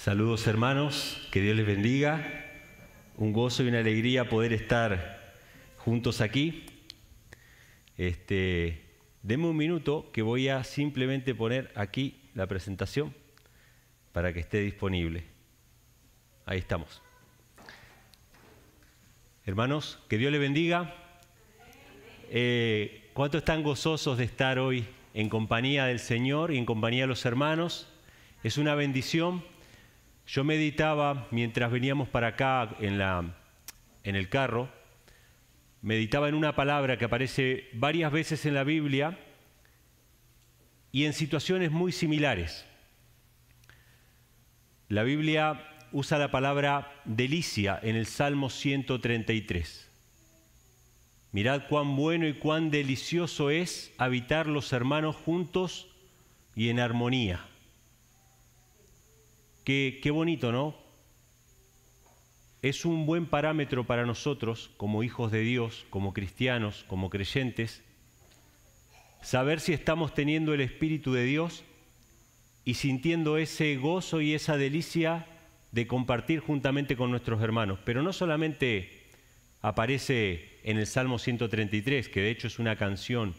Saludos hermanos, que Dios les bendiga. Un gozo y una alegría poder estar juntos aquí. Este, deme un minuto que voy a simplemente poner aquí la presentación para que esté disponible. Ahí estamos. Hermanos, que Dios les bendiga. Eh, ¿Cuánto están gozosos de estar hoy en compañía del Señor y en compañía de los hermanos? Es una bendición yo meditaba mientras veníamos para acá en, la, en el carro, meditaba en una palabra que aparece varias veces en la Biblia y en situaciones muy similares. La Biblia usa la palabra delicia en el Salmo 133. Mirad cuán bueno y cuán delicioso es habitar los hermanos juntos y en armonía. Qué, bonito, ¿no? Es un buen parámetro para nosotros, como hijos de Dios, como cristianos, como creyentes, saber si estamos teniendo el Espíritu de Dios y sintiendo ese gozo y esa delicia de compartir juntamente con nuestros hermanos. Pero no solamente aparece en el Salmo 133, que de hecho es una canción,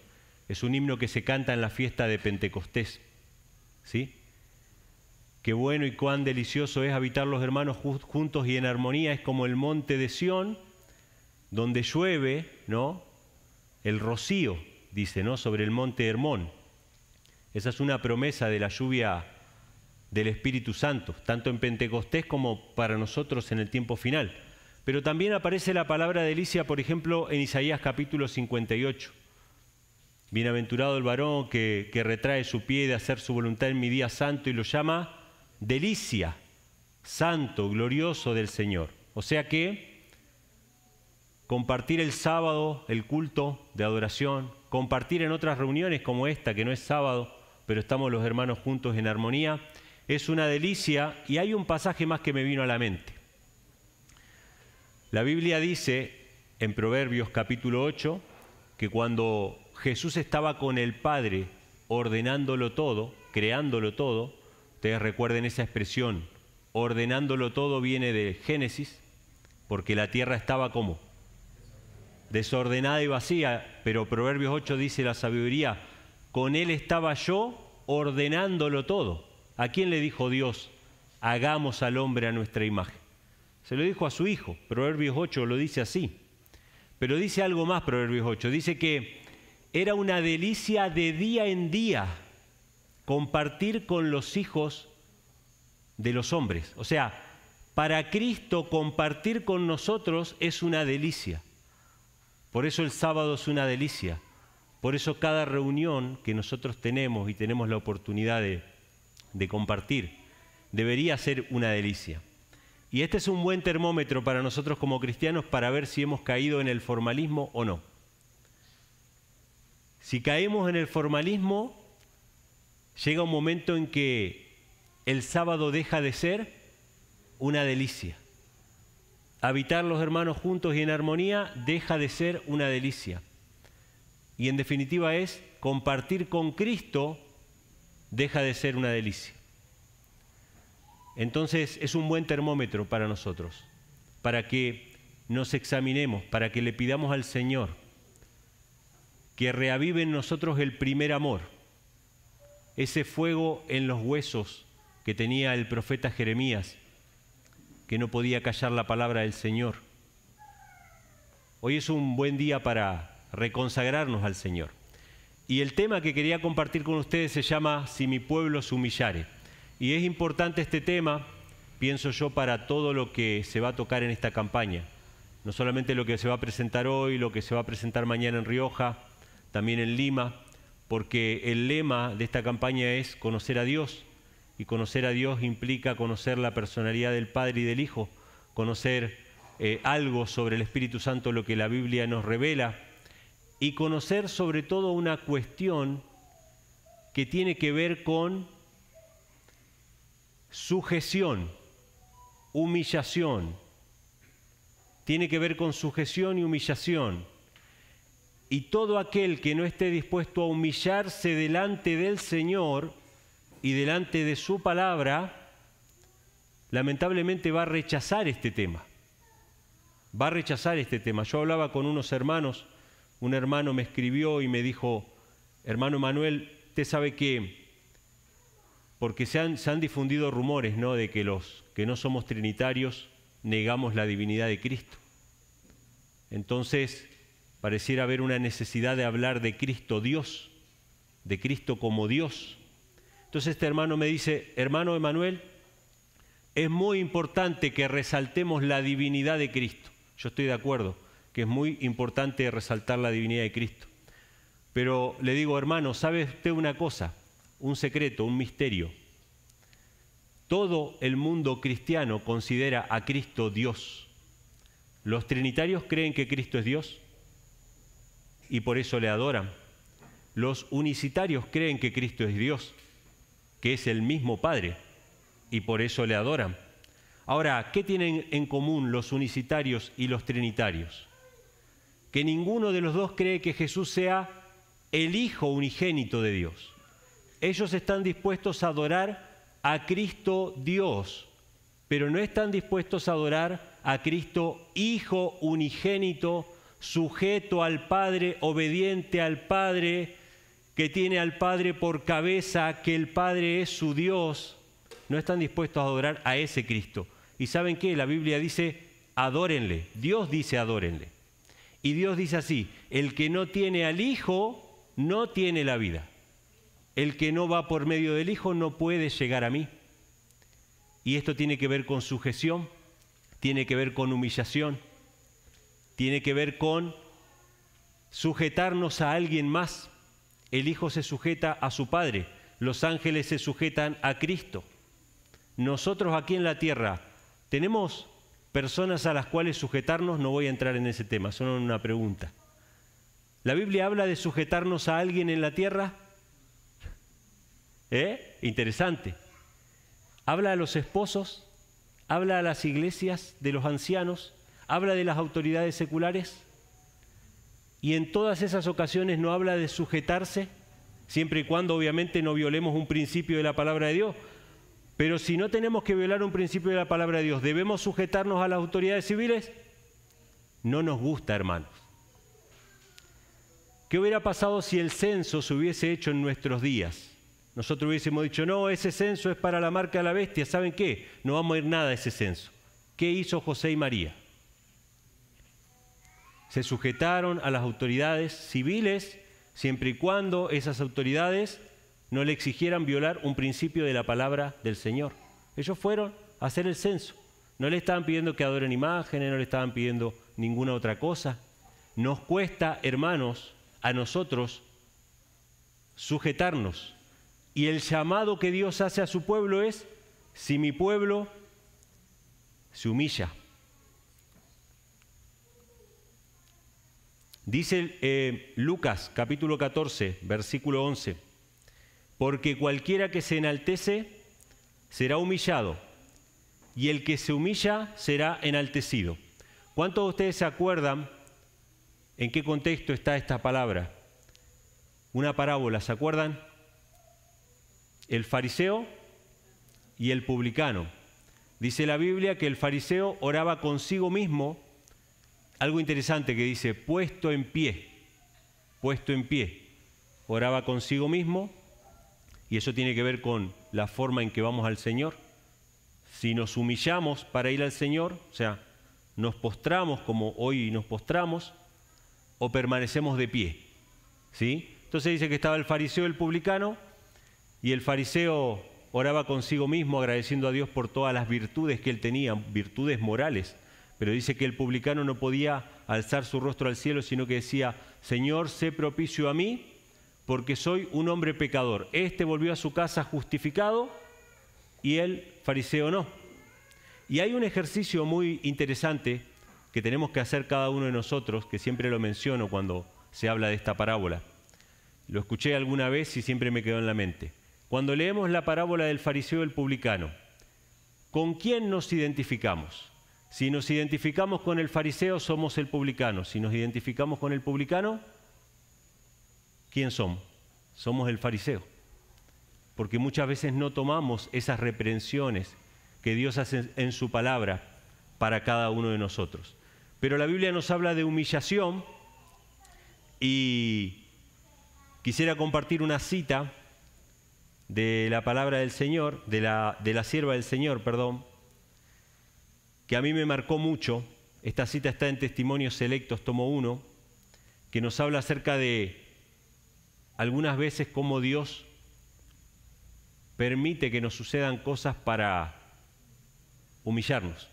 es un himno que se canta en la fiesta de Pentecostés. ¿Sí? Qué bueno y cuán delicioso es habitar los hermanos juntos y en armonía. Es como el monte de Sión, donde llueve, ¿no? El rocío, dice, ¿no? Sobre el monte Hermón. Esa es una promesa de la lluvia del Espíritu Santo, tanto en Pentecostés como para nosotros en el tiempo final. Pero también aparece la palabra delicia, por ejemplo, en Isaías capítulo 58. Bienaventurado el varón que retrae su pie de hacer su voluntad en mi día santo y lo llama delicia, santo, glorioso del Señor. O sea que compartir el sábado, el culto de adoración, compartir en otras reuniones como esta, que no es sábado, pero estamos los hermanos juntos en armonía, es una delicia y hay un pasaje más que me vino a la mente. La Biblia dice en Proverbios capítulo 8 que cuando Jesús estaba con el Padre ordenándolo todo, creándolo todo, Ustedes recuerden esa expresión, ordenándolo todo viene de Génesis, porque la tierra estaba como desordenada y vacía, pero Proverbios 8 dice la sabiduría, con él estaba yo ordenándolo todo. ¿A quién le dijo Dios, hagamos al hombre a nuestra imagen? Se lo dijo a su hijo, Proverbios 8 lo dice así. Pero dice algo más Proverbios 8, dice que era una delicia de día en día compartir con los hijos de los hombres. O sea, para Cristo compartir con nosotros es una delicia. Por eso el sábado es una delicia. Por eso cada reunión que nosotros tenemos y tenemos la oportunidad de, compartir debería ser una delicia. Y este es un buen termómetro para nosotros como cristianos para ver si hemos caído en el formalismo o no. Si caemos en el formalismo, llega un momento en que el sábado deja de ser una delicia. Habitar los hermanos juntos y en armonía deja de ser una delicia. Y en definitiva es compartir con Cristo deja de ser una delicia. Entonces es un buen termómetro para nosotros, para que nos examinemos, para que le pidamos al Señor que reavive en nosotros el primer amor ese fuego en los huesos que tenía el profeta Jeremías, que no podía callar la palabra del Señor. Hoy es un buen día para reconsagrarnos al Señor. Y el tema que quería compartir con ustedes se llama Si mi pueblo se humillare. Y es importante este tema, pienso yo, para todo lo que se va a tocar en esta campaña. No solamente lo que se va a presentar hoy, lo que se va a presentar mañana en Rioja, también en Lima, porque el lema de esta campaña es conocer a Dios, y conocer a Dios implica conocer la personalidad del Padre y del Hijo, conocer eh, algo sobre el Espíritu Santo, lo que la Biblia nos revela, y conocer sobre todo una cuestión que tiene que ver con sujeción, humillación, tiene que ver con sujeción y humillación y todo aquel que no esté dispuesto a humillarse delante del Señor y delante de su palabra, lamentablemente va a rechazar este tema. Va a rechazar este tema. Yo hablaba con unos hermanos, un hermano me escribió y me dijo, hermano Manuel, usted sabe que, porque se han, se han difundido rumores, ¿no? De que los que no somos trinitarios negamos la divinidad de Cristo. Entonces, Pareciera haber una necesidad de hablar de Cristo Dios, de Cristo como Dios. Entonces este hermano me dice, hermano Emanuel, es muy importante que resaltemos la divinidad de Cristo. Yo estoy de acuerdo que es muy importante resaltar la divinidad de Cristo. Pero le digo, hermano, ¿sabe usted una cosa? Un secreto, un misterio. Todo el mundo cristiano considera a Cristo Dios. Los trinitarios creen que Cristo es Dios, y por eso le adoran. Los unicitarios creen que Cristo es Dios, que es el mismo Padre, y por eso le adoran. Ahora, ¿qué tienen en común los unicitarios y los trinitarios? Que ninguno de los dos cree que Jesús sea el Hijo unigénito de Dios. Ellos están dispuestos a adorar a Cristo Dios, pero no están dispuestos a adorar a Cristo Hijo unigénito sujeto al Padre, obediente al Padre, que tiene al Padre por cabeza, que el Padre es su Dios, no están dispuestos a adorar a ese Cristo. ¿Y saben qué? La Biblia dice, adórenle. Dios dice, adórenle. Y Dios dice así, el que no tiene al Hijo, no tiene la vida. El que no va por medio del Hijo no puede llegar a mí. Y esto tiene que ver con sujeción, tiene que ver con humillación, tiene que ver con sujetarnos a alguien más. El Hijo se sujeta a su Padre, los ángeles se sujetan a Cristo. Nosotros aquí en la tierra tenemos personas a las cuales sujetarnos, no voy a entrar en ese tema, son una pregunta. ¿La Biblia habla de sujetarnos a alguien en la tierra? ¿Eh? Interesante. ¿Habla a los esposos? ¿Habla a las iglesias de los ancianos? habla de las autoridades seculares y en todas esas ocasiones no habla de sujetarse, siempre y cuando obviamente no violemos un principio de la palabra de Dios. Pero si no tenemos que violar un principio de la palabra de Dios, ¿debemos sujetarnos a las autoridades civiles? No nos gusta, hermanos. ¿Qué hubiera pasado si el censo se hubiese hecho en nuestros días? Nosotros hubiésemos dicho, no, ese censo es para la marca de la bestia. ¿Saben qué? No vamos a ir nada a ese censo. ¿Qué hizo José y María? se sujetaron a las autoridades civiles siempre y cuando esas autoridades no le exigieran violar un principio de la palabra del Señor. Ellos fueron a hacer el censo. No le estaban pidiendo que adoren imágenes, no le estaban pidiendo ninguna otra cosa. Nos cuesta, hermanos, a nosotros sujetarnos. Y el llamado que Dios hace a su pueblo es, si mi pueblo se humilla, Dice eh, Lucas capítulo 14, versículo 11, porque cualquiera que se enaltece será humillado, y el que se humilla será enaltecido. ¿Cuántos de ustedes se acuerdan en qué contexto está esta palabra? Una parábola, ¿se acuerdan? El fariseo y el publicano. Dice la Biblia que el fariseo oraba consigo mismo algo interesante que dice, puesto en pie, puesto en pie, oraba consigo mismo, y eso tiene que ver con la forma en que vamos al Señor. Si nos humillamos para ir al Señor, o sea, nos postramos como hoy nos postramos, o permanecemos de pie. ¿Sí? Entonces dice que estaba el fariseo el publicano, y el fariseo oraba consigo mismo agradeciendo a Dios por todas las virtudes que él tenía, virtudes morales pero dice que el publicano no podía alzar su rostro al cielo, sino que decía, Señor, sé propicio a mí, porque soy un hombre pecador. Este volvió a su casa justificado y el fariseo no. Y hay un ejercicio muy interesante que tenemos que hacer cada uno de nosotros, que siempre lo menciono cuando se habla de esta parábola. Lo escuché alguna vez y siempre me quedó en la mente. Cuando leemos la parábola del fariseo y el publicano, ¿con quién nos identificamos? Si nos identificamos con el fariseo, somos el publicano. Si nos identificamos con el publicano, ¿quién somos? Somos el fariseo. Porque muchas veces no tomamos esas reprensiones que Dios hace en su palabra para cada uno de nosotros. Pero la Biblia nos habla de humillación y quisiera compartir una cita de la palabra del Señor, de la, de la sierva del Señor, perdón, que a mí me marcó mucho. Esta cita está en Testimonios Selectos, tomo uno, que nos habla acerca de algunas veces cómo Dios permite que nos sucedan cosas para humillarnos,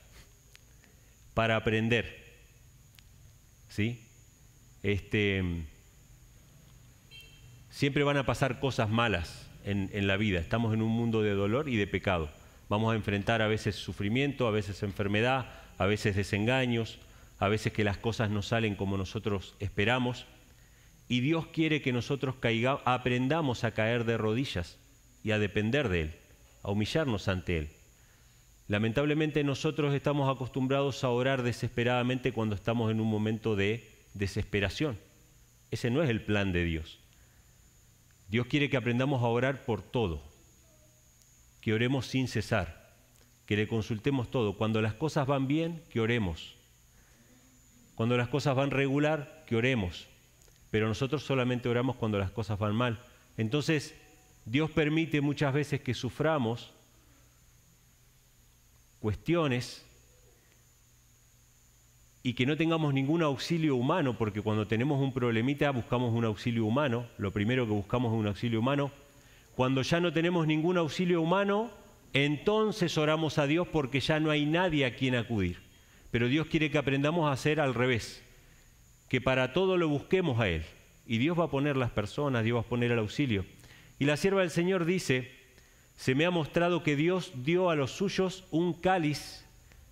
para aprender. ¿Sí? Este, siempre van a pasar cosas malas en la vida. Estamos en un mundo de dolor y de pecado. Vamos a enfrentar a veces sufrimiento, a veces enfermedad, a veces desengaños, a veces que las cosas no salen como nosotros esperamos. Y Dios quiere que nosotros aprendamos a caer de rodillas y a depender de Él, a humillarnos ante Él. Lamentablemente nosotros estamos acostumbrados a orar desesperadamente cuando estamos en un momento de desesperación. Ese no es el plan de Dios. Dios quiere que aprendamos a orar por todo, que oremos sin cesar, que le consultemos todo. Cuando las cosas van bien, que oremos. Cuando las cosas van regular, que oremos. Pero nosotros solamente oramos cuando las cosas van mal. Entonces, Dios permite muchas veces que suframos cuestiones y que no tengamos ningún auxilio humano, porque cuando tenemos un problemita buscamos un auxilio humano, lo primero que buscamos es un auxilio humano, cuando ya no tenemos ningún auxilio humano, entonces oramos a Dios porque ya no hay nadie a quien acudir. Pero Dios quiere que aprendamos a hacer al revés, que para todo lo busquemos a Él. Y Dios va a poner las personas, Dios va a poner el auxilio. Y la sierva del Señor dice, se me ha mostrado que Dios dio a los suyos un cáliz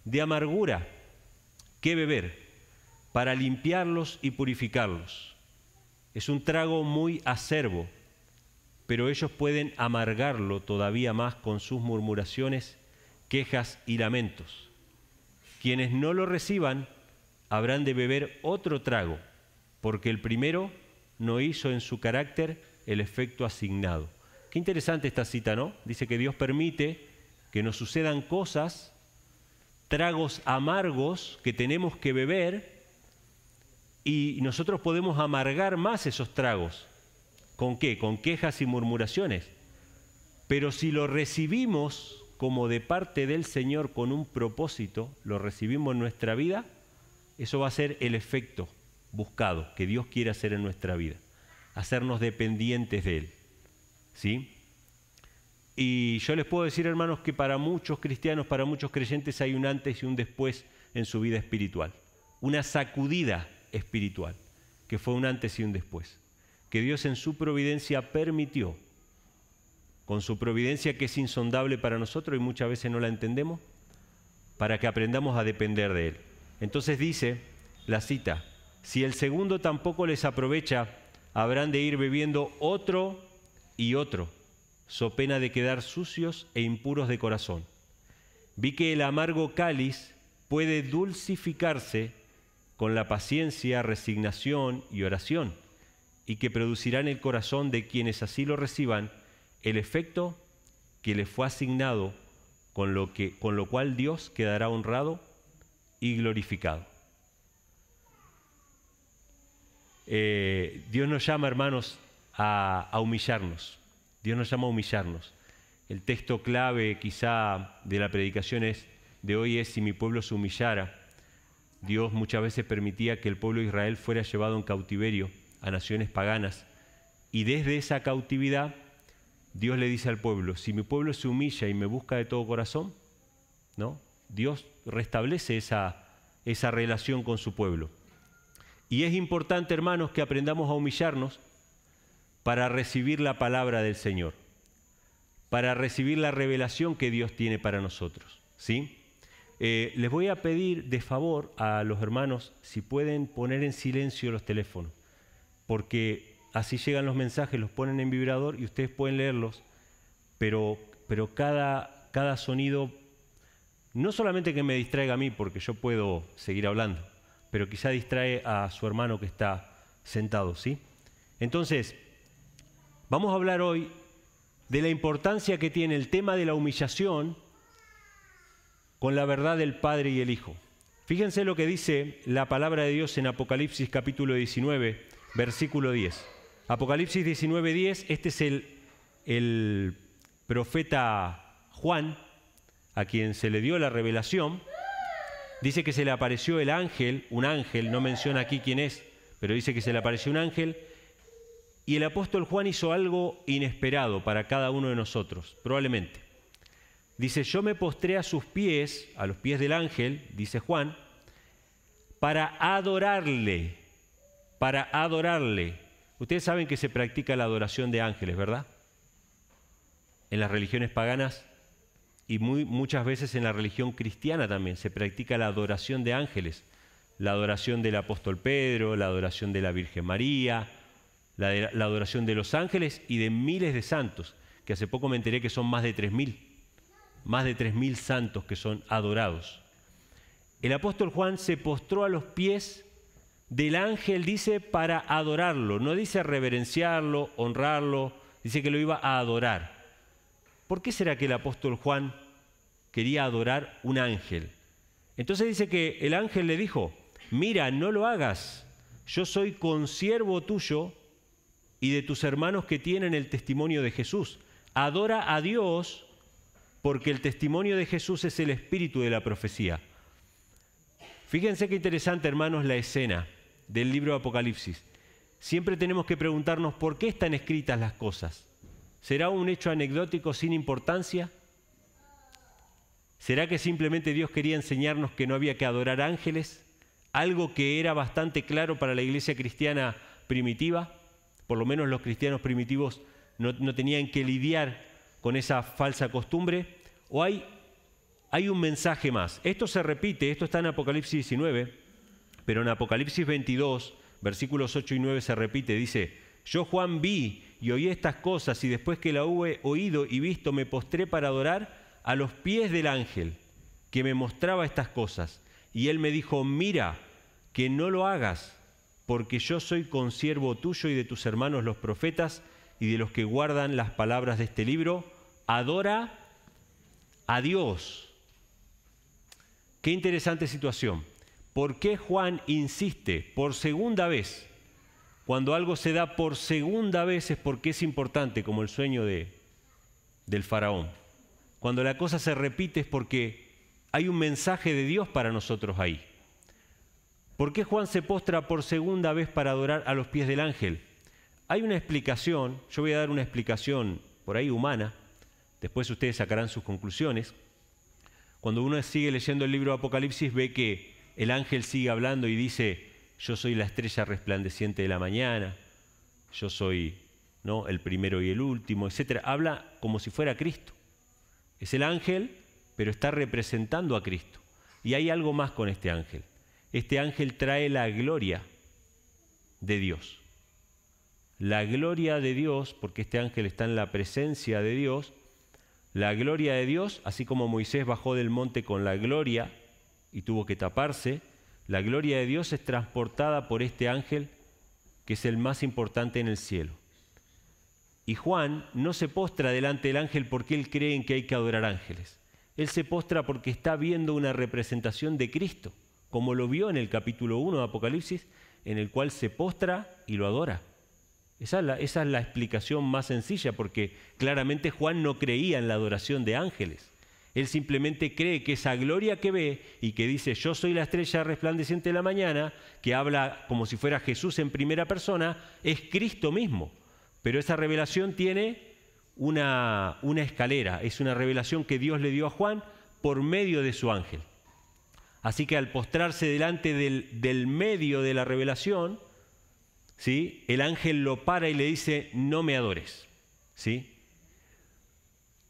de amargura que beber para limpiarlos y purificarlos. Es un trago muy acervo pero ellos pueden amargarlo todavía más con sus murmuraciones, quejas y lamentos. Quienes no lo reciban habrán de beber otro trago, porque el primero no hizo en su carácter el efecto asignado. Qué interesante esta cita, ¿no? Dice que Dios permite que nos sucedan cosas, tragos amargos que tenemos que beber, y nosotros podemos amargar más esos tragos ¿Con qué? Con quejas y murmuraciones. Pero si lo recibimos como de parte del Señor con un propósito, lo recibimos en nuestra vida, eso va a ser el efecto buscado que Dios quiere hacer en nuestra vida, hacernos dependientes de Él. ¿Sí? Y yo les puedo decir, hermanos, que para muchos cristianos, para muchos creyentes hay un antes y un después en su vida espiritual, una sacudida espiritual, que fue un antes y un después que Dios en su providencia permitió, con su providencia que es insondable para nosotros y muchas veces no la entendemos, para que aprendamos a depender de Él. Entonces dice la cita, si el segundo tampoco les aprovecha, habrán de ir bebiendo otro y otro, so pena de quedar sucios e impuros de corazón. Vi que el amargo cáliz puede dulcificarse con la paciencia, resignación y oración y que producirá en el corazón de quienes así lo reciban el efecto que le fue asignado, con lo, que, con lo cual Dios quedará honrado y glorificado. Eh, Dios nos llama, hermanos, a, humillarnos. Dios nos llama a humillarnos. El texto clave quizá de la predicación es, de hoy es, si mi pueblo se humillara, Dios muchas veces permitía que el pueblo de Israel fuera llevado en cautiverio a naciones paganas. Y desde esa cautividad, Dios le dice al pueblo, si mi pueblo se humilla y me busca de todo corazón, ¿no? Dios restablece esa, esa relación con su pueblo. Y es importante, hermanos, que aprendamos a humillarnos para recibir la palabra del Señor, para recibir la revelación que Dios tiene para nosotros. ¿sí? Eh, les voy a pedir de favor a los hermanos si pueden poner en silencio los teléfonos porque así llegan los mensajes, los ponen en vibrador y ustedes pueden leerlos, pero, cada, cada sonido, no solamente que me distraiga a mí, porque yo puedo seguir hablando, pero quizá distrae a su hermano que está sentado, ¿sí? Entonces, vamos a hablar hoy de la importancia que tiene el tema de la humillación con la verdad del Padre y el Hijo. Fíjense lo que dice la palabra de Dios en Apocalipsis capítulo 19, versículo 10. Apocalipsis 19, 10, este es el, el profeta Juan, a quien se le dio la revelación. Dice que se le apareció el ángel, un ángel, no menciona aquí quién es, pero dice que se le apareció un ángel. Y el apóstol Juan hizo algo inesperado para cada uno de nosotros, probablemente. Dice, yo me postré a sus pies, a los pies del ángel, dice Juan, para adorarle para adorarle. Ustedes saben que se practica la adoración de ángeles, ¿verdad? En las religiones paganas y muy, muchas veces en la religión cristiana también se practica la adoración de ángeles, la adoración del apóstol Pedro, la adoración de la Virgen María, la, adoración de los ángeles y de miles de santos, que hace poco me enteré que son más de 3.000, más de 3.000 santos que son adorados. El apóstol Juan se postró a los pies del ángel dice para adorarlo, no dice reverenciarlo, honrarlo, dice que lo iba a adorar. ¿Por qué será que el apóstol Juan quería adorar un ángel? Entonces dice que el ángel le dijo, mira, no lo hagas, yo soy consiervo tuyo y de tus hermanos que tienen el testimonio de Jesús. Adora a Dios porque el testimonio de Jesús es el espíritu de la profecía. Fíjense qué interesante, hermanos, la escena del libro de Apocalipsis. Siempre tenemos que preguntarnos por qué están escritas las cosas. ¿Será un hecho anecdótico sin importancia? ¿Será que simplemente Dios quería enseñarnos que no había que adorar ángeles? Algo que era bastante claro para la iglesia cristiana primitiva. Por lo menos los cristianos primitivos no, tenían que lidiar con esa falsa costumbre. ¿O hay, hay un mensaje más? Esto se repite, esto está en Apocalipsis 19 pero en Apocalipsis 22, versículos 8 y 9 se repite, dice, yo Juan vi y oí estas cosas y después que la hube oído y visto me postré para adorar a los pies del ángel que me mostraba estas cosas. Y él me dijo, mira, que no lo hagas, porque yo soy consiervo tuyo y de tus hermanos los profetas y de los que guardan las palabras de este libro. Adora a Dios. Qué interesante situación. ¿Por qué Juan insiste por segunda vez? Cuando algo se da por segunda vez es porque es importante, como el sueño de, del faraón. Cuando la cosa se repite es porque hay un mensaje de Dios para nosotros ahí. ¿Por qué Juan se postra por segunda vez para adorar a los pies del ángel? Hay una explicación, yo voy a dar una explicación por ahí humana, después ustedes sacarán sus conclusiones. Cuando uno sigue leyendo el libro de Apocalipsis ve que el ángel sigue hablando y dice, yo soy la estrella resplandeciente de la mañana, yo soy ¿no? el primero y el último, etc. Habla como si fuera Cristo. Es el ángel, pero está representando a Cristo. Y hay algo más con este ángel. Este ángel trae la gloria de Dios. La gloria de Dios, porque este ángel está en la presencia de Dios, la gloria de Dios, así como Moisés bajó del monte con la gloria y tuvo que taparse, la gloria de Dios es transportada por este ángel que es el más importante en el cielo. Y Juan no se postra delante del ángel porque él cree en que hay que adorar ángeles. Él se postra porque está viendo una representación de Cristo, como lo vio en el capítulo 1 de Apocalipsis, en el cual se postra y lo adora. Esa es, la, esa es la explicación más sencilla, porque claramente Juan no creía en la adoración de ángeles. Él simplemente cree que esa gloria que ve y que dice yo soy la estrella resplandeciente de la mañana, que habla como si fuera Jesús en primera persona, es Cristo mismo. Pero esa revelación tiene una, escalera, es una revelación que Dios le dio a Juan por medio de su ángel. Así que al postrarse delante del, del medio de la revelación, ¿sí? el ángel lo para y le dice, no me adores. ¿sí?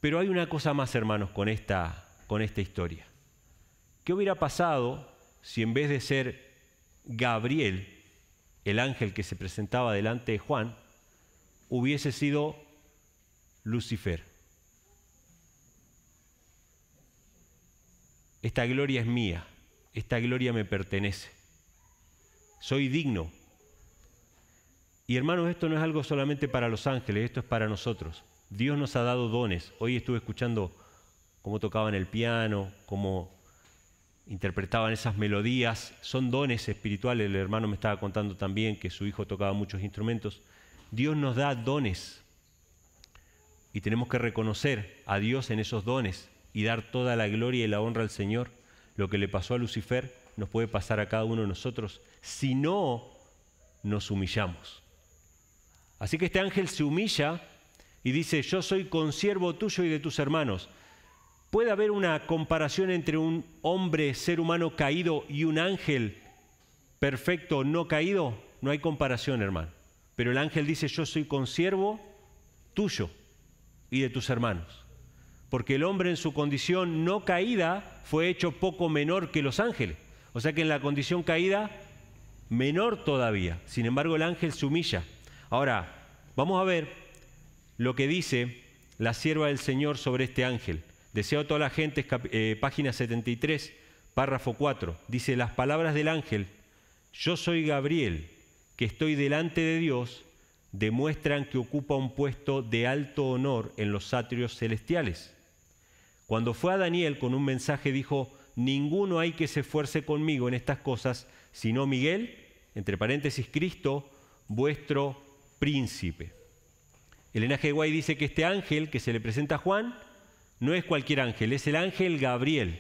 Pero hay una cosa más, hermanos, con esta, con esta historia. ¿Qué hubiera pasado si en vez de ser Gabriel, el ángel que se presentaba delante de Juan, hubiese sido Lucifer. Esta gloria es mía, esta gloria me pertenece, soy digno. Y hermanos, esto no es algo solamente para los ángeles, esto es para nosotros. Dios nos ha dado dones. Hoy estuve escuchando cómo tocaban el piano, cómo interpretaban esas melodías. Son dones espirituales. El hermano me estaba contando también que su hijo tocaba muchos instrumentos. Dios nos da dones y tenemos que reconocer a Dios en esos dones y dar toda la gloria y la honra al Señor. Lo que le pasó a Lucifer nos puede pasar a cada uno de nosotros si no nos humillamos. Así que este ángel se humilla y dice, yo soy consiervo tuyo y de tus hermanos. ¿Puede haber una comparación entre un hombre, ser humano caído y un ángel perfecto, no caído? No hay comparación, hermano. Pero el ángel dice, yo soy consiervo tuyo y de tus hermanos. Porque el hombre en su condición no caída fue hecho poco menor que los ángeles. O sea que en la condición caída, menor todavía. Sin embargo, el ángel se humilla. Ahora, vamos a ver lo que dice la sierva del Señor sobre este ángel. Deseo a toda la gente, eh, página 73, párrafo 4. Dice, las palabras del ángel, yo soy Gabriel, que estoy delante de Dios, demuestran que ocupa un puesto de alto honor en los atrios celestiales. Cuando fue a Daniel con un mensaje dijo, ninguno hay que se esfuerce conmigo en estas cosas, sino Miguel, entre paréntesis Cristo, vuestro príncipe. El linaje de Guay dice que este ángel que se le presenta a Juan no es cualquier ángel, es el ángel Gabriel,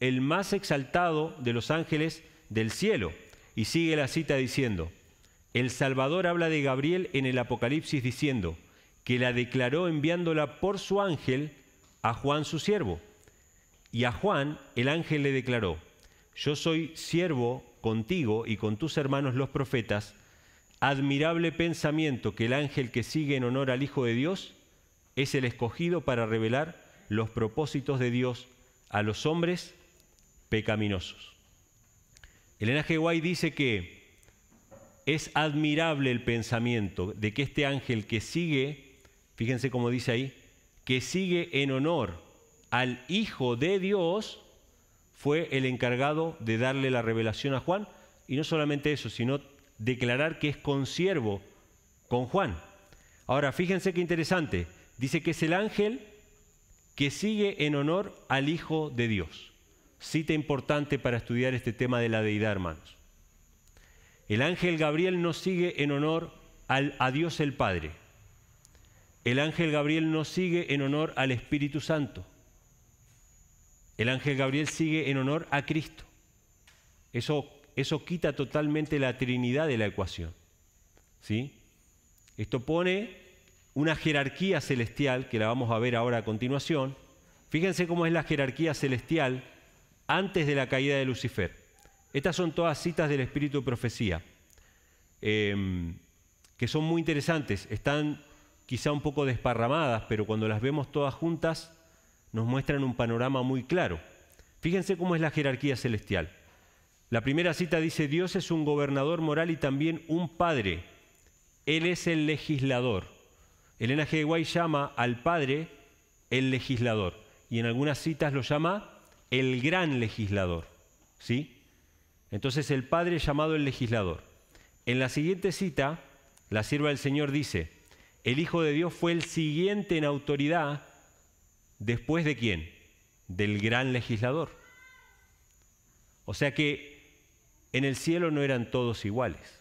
el más exaltado de los ángeles del cielo. Y sigue la cita diciendo, el Salvador habla de Gabriel en el Apocalipsis diciendo que la declaró enviándola por su ángel a Juan su siervo. Y a Juan el ángel le declaró, yo soy siervo contigo y con tus hermanos los profetas admirable pensamiento que el ángel que sigue en honor al Hijo de Dios es el escogido para revelar los propósitos de Dios a los hombres pecaminosos. Elena G. White dice que es admirable el pensamiento de que este ángel que sigue, fíjense cómo dice ahí, que sigue en honor al Hijo de Dios, fue el encargado de darle la revelación a Juan, y no solamente eso, sino declarar que es consiervo con Juan. Ahora, fíjense qué interesante. Dice que es el ángel que sigue en honor al Hijo de Dios. Cita importante para estudiar este tema de la deidad, hermanos. El ángel Gabriel no sigue en honor a Dios el Padre. El ángel Gabriel no sigue en honor al Espíritu Santo. El ángel Gabriel sigue en honor a Cristo. Eso eso quita totalmente la trinidad de la ecuación. ¿Sí? Esto pone una jerarquía celestial, que la vamos a ver ahora a continuación. Fíjense cómo es la jerarquía celestial antes de la caída de Lucifer. Estas son todas citas del Espíritu de Profecía, em, que son muy interesantes. Están quizá un poco desparramadas, pero cuando las vemos todas juntas nos muestran un panorama muy claro. Fíjense cómo es la jerarquía celestial. La primera cita dice, Dios es un gobernador moral y también un padre. Él es el legislador. Elena G. Guay llama al padre el legislador y en algunas citas lo llama el gran legislador. ¿Sí? Entonces el padre llamado el legislador. En la siguiente cita, la sierva del Señor dice, el Hijo de Dios fue el siguiente en autoridad después de quién? Del gran legislador. O sea que en el cielo no eran todos iguales.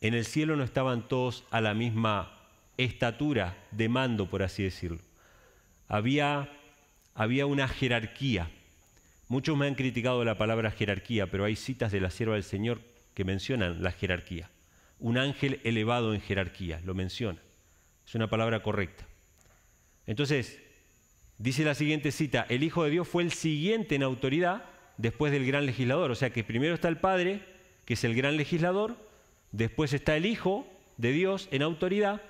En el cielo no estaban todos a la misma estatura de mando, por así decirlo. Había, había una jerarquía. Muchos me han criticado la palabra jerarquía, pero hay citas de la sierva del Señor que mencionan la jerarquía. Un ángel elevado en jerarquía, lo menciona. Es una palabra correcta. Entonces, dice la siguiente cita, el Hijo de Dios fue el siguiente en autoridad después del gran legislador. O sea que primero está el Padre, que es el gran legislador, después está el Hijo de Dios en autoridad,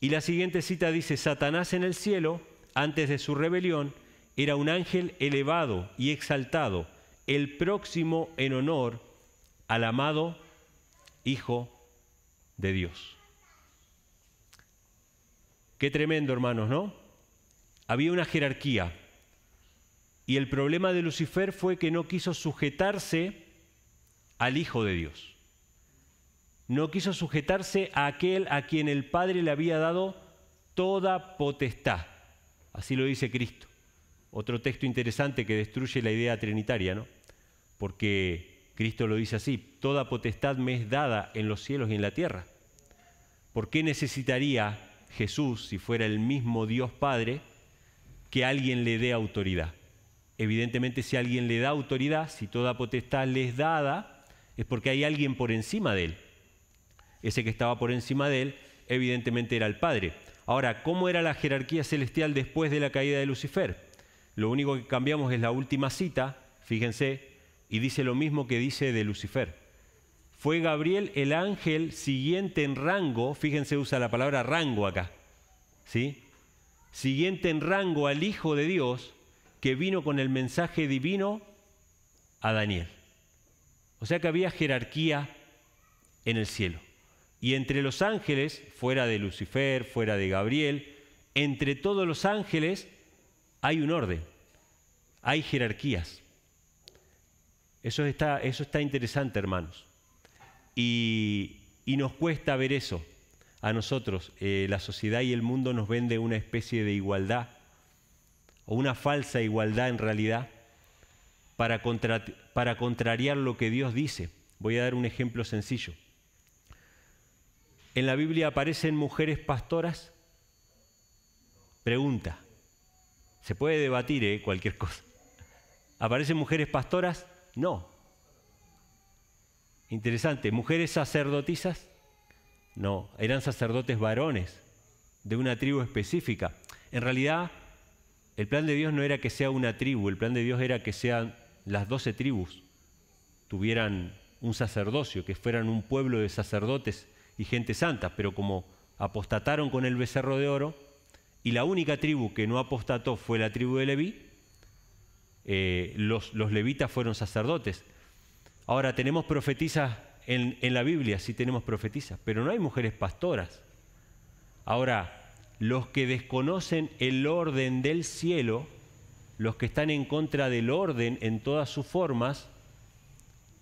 y la siguiente cita dice, Satanás en el cielo, antes de su rebelión, era un ángel elevado y exaltado, el próximo en honor al amado Hijo de Dios. Qué tremendo, hermanos, ¿no? Había una jerarquía y el problema de Lucifer fue que no quiso sujetarse al Hijo de Dios. No quiso sujetarse a aquel a quien el Padre le había dado toda potestad. Así lo dice Cristo. Otro texto interesante que destruye la idea trinitaria, ¿no? Porque Cristo lo dice así, toda potestad me es dada en los cielos y en la tierra. ¿Por qué necesitaría Jesús, si fuera el mismo Dios Padre, que alguien le dé autoridad? Evidentemente si alguien le da autoridad, si toda potestad le es dada, es porque hay alguien por encima de él. Ese que estaba por encima de él, evidentemente era el Padre. Ahora, ¿cómo era la jerarquía celestial después de la caída de Lucifer? Lo único que cambiamos es la última cita, fíjense, y dice lo mismo que dice de Lucifer. Fue Gabriel el ángel siguiente en rango, fíjense usa la palabra rango acá, ¿sí? Siguiente en rango al Hijo de Dios, que vino con el mensaje divino a Daniel. O sea que había jerarquía en el cielo. Y entre los ángeles, fuera de Lucifer, fuera de Gabriel, entre todos los ángeles hay un orden, hay jerarquías. Eso está, eso está interesante, hermanos. Y, nos cuesta ver eso. A nosotros, eh, la sociedad y el mundo nos vende una especie de igualdad o una falsa igualdad en realidad, para, para contrariar lo que Dios dice. Voy a dar un ejemplo sencillo. ¿En la Biblia aparecen mujeres pastoras? Pregunta. Se puede debatir ¿eh? cualquier cosa. ¿Aparecen mujeres pastoras? No. Interesante. ¿Mujeres sacerdotisas? No. Eran sacerdotes varones de una tribu específica. En realidad, el plan de Dios no era que sea una tribu, el plan de Dios era que sean las doce tribus, tuvieran un sacerdocio, que fueran un pueblo de sacerdotes y gente santa, pero como apostataron con el becerro de oro, y la única tribu que no apostató fue la tribu de Leví, eh, los, levitas fueron sacerdotes. Ahora, tenemos profetisas en, en la Biblia, sí tenemos profetisas, pero no hay mujeres pastoras. Ahora, los que desconocen el orden del cielo, los que están en contra del orden en todas sus formas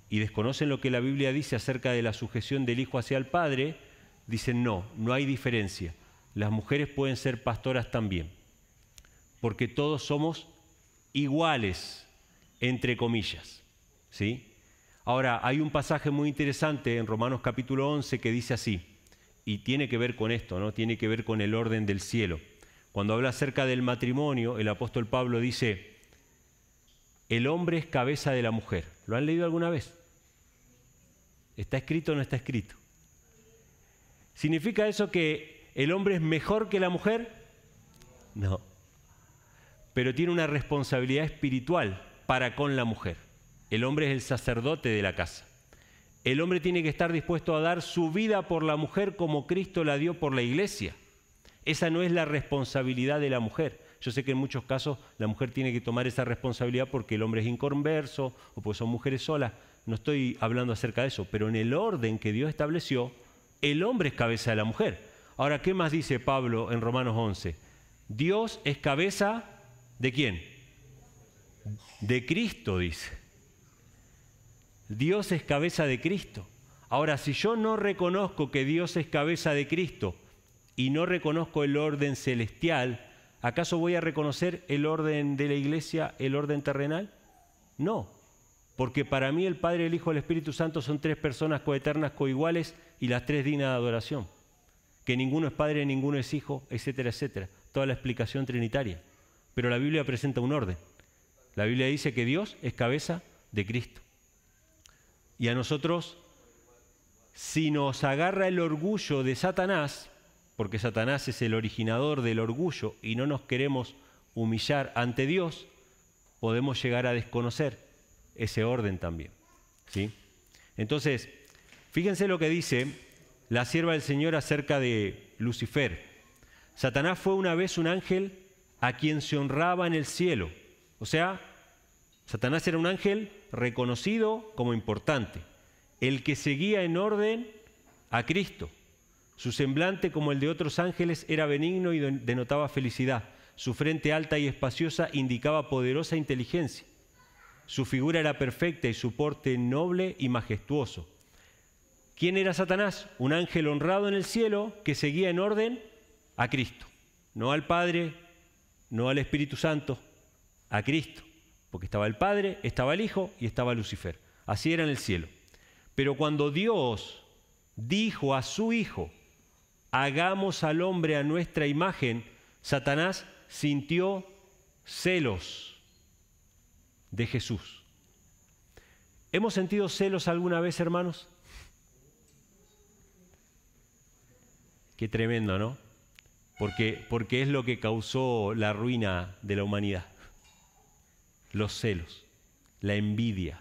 y desconocen lo que la Biblia dice acerca de la sujeción del Hijo hacia el Padre, dicen no, no hay diferencia. Las mujeres pueden ser pastoras también, porque todos somos iguales, entre comillas. ¿sí? Ahora, hay un pasaje muy interesante en Romanos capítulo 11 que dice así, y tiene que ver con esto, ¿no? Tiene que ver con el orden del cielo. Cuando habla acerca del matrimonio, el apóstol Pablo dice, el hombre es cabeza de la mujer. ¿Lo han leído alguna vez? ¿Está escrito o no está escrito? ¿Significa eso que el hombre es mejor que la mujer? No. Pero tiene una responsabilidad espiritual para con la mujer. El hombre es el sacerdote de la casa. El hombre tiene que estar dispuesto a dar su vida por la mujer como Cristo la dio por la iglesia. Esa no es la responsabilidad de la mujer. Yo sé que en muchos casos la mujer tiene que tomar esa responsabilidad porque el hombre es inconverso o porque son mujeres solas. No estoy hablando acerca de eso, pero en el orden que Dios estableció, el hombre es cabeza de la mujer. Ahora, ¿qué más dice Pablo en Romanos 11? Dios es cabeza de quién? De Cristo, dice. Dios es cabeza de Cristo. Ahora, si yo no reconozco que Dios es cabeza de Cristo y no reconozco el orden celestial, ¿acaso voy a reconocer el orden de la iglesia, el orden terrenal? No, porque para mí el Padre, el Hijo y el Espíritu Santo son tres personas coeternas, coiguales y las tres dignas de adoración. Que ninguno es Padre, ninguno es Hijo, etcétera, etcétera. Toda la explicación trinitaria. Pero la Biblia presenta un orden. La Biblia dice que Dios es cabeza de Cristo. Y a nosotros, si nos agarra el orgullo de Satanás, porque Satanás es el originador del orgullo y no nos queremos humillar ante Dios, podemos llegar a desconocer ese orden también. ¿sí? Entonces, fíjense lo que dice la sierva del Señor acerca de Lucifer. Satanás fue una vez un ángel a quien se honraba en el cielo. O sea, Satanás era un ángel reconocido como importante, el que seguía en orden a Cristo. Su semblante, como el de otros ángeles, era benigno y denotaba felicidad. Su frente alta y espaciosa indicaba poderosa inteligencia. Su figura era perfecta y su porte noble y majestuoso. ¿Quién era Satanás? Un ángel honrado en el cielo que seguía en orden a Cristo. No al Padre, no al Espíritu Santo, a Cristo porque estaba el Padre, estaba el Hijo y estaba Lucifer. Así era en el cielo. Pero cuando Dios dijo a su Hijo, hagamos al hombre a nuestra imagen, Satanás sintió celos de Jesús. ¿Hemos sentido celos alguna vez, hermanos? Qué tremendo, ¿no? Porque, porque es lo que causó la ruina de la humanidad los celos, la envidia.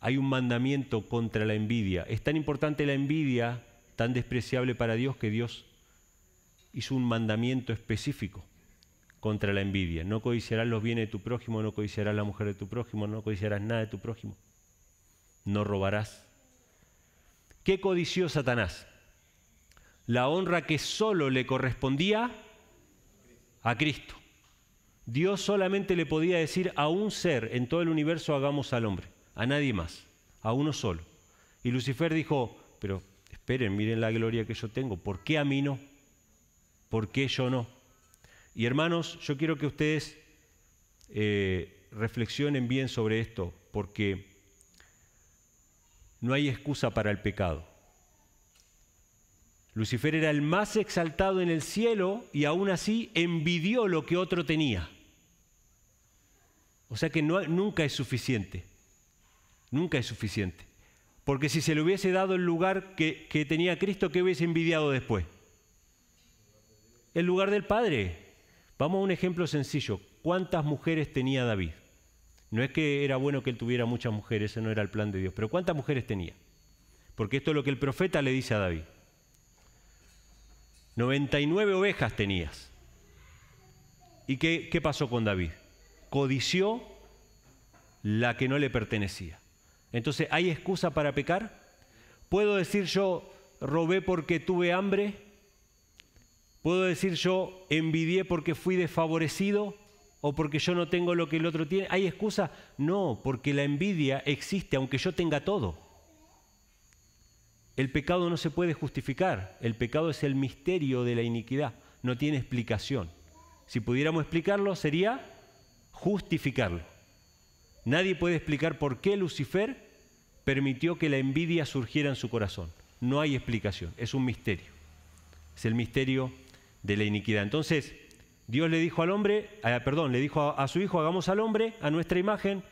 Hay un mandamiento contra la envidia. Es tan importante la envidia, tan despreciable para Dios, que Dios hizo un mandamiento específico contra la envidia. No codiciarás los bienes de tu prójimo, no codiciarás la mujer de tu prójimo, no codiciarás nada de tu prójimo. No robarás. ¿Qué codició Satanás? La honra que solo le correspondía a Cristo. Dios solamente le podía decir a un ser en todo el universo hagamos al hombre, a nadie más, a uno solo. Y Lucifer dijo, pero esperen, miren la gloria que yo tengo, ¿por qué a mí no? ¿Por qué yo no? Y hermanos, yo quiero que ustedes eh, reflexionen bien sobre esto, porque no hay excusa para el pecado. Lucifer era el más exaltado en el cielo y aún así envidió lo que otro tenía. O sea que no, nunca es suficiente. Nunca es suficiente. Porque si se le hubiese dado el lugar que, tenía Cristo, ¿qué hubiese envidiado después? El lugar del Padre. Vamos a un ejemplo sencillo. ¿Cuántas mujeres tenía David? No es que era bueno que él tuviera muchas mujeres, ese no era el plan de Dios, pero ¿cuántas mujeres tenía? Porque esto es lo que el profeta le dice a David. 99 ovejas tenías. ¿Y qué, qué pasó con David? codició la que no le pertenecía. Entonces, ¿hay excusa para pecar? ¿Puedo decir yo robé porque tuve hambre? ¿Puedo decir yo envidié porque fui desfavorecido o porque yo no tengo lo que el otro tiene? ¿Hay excusa? No, porque la envidia existe aunque yo tenga todo. El pecado no se puede justificar, el pecado es el misterio de la iniquidad, no tiene explicación. Si pudiéramos explicarlo sería justificarlo. Nadie puede explicar por qué Lucifer permitió que la envidia surgiera en su corazón. No hay explicación, es un misterio. Es el misterio de la iniquidad. Entonces, Dios le dijo al hombre, perdón, le dijo a su hijo, hagamos al hombre a nuestra imagen.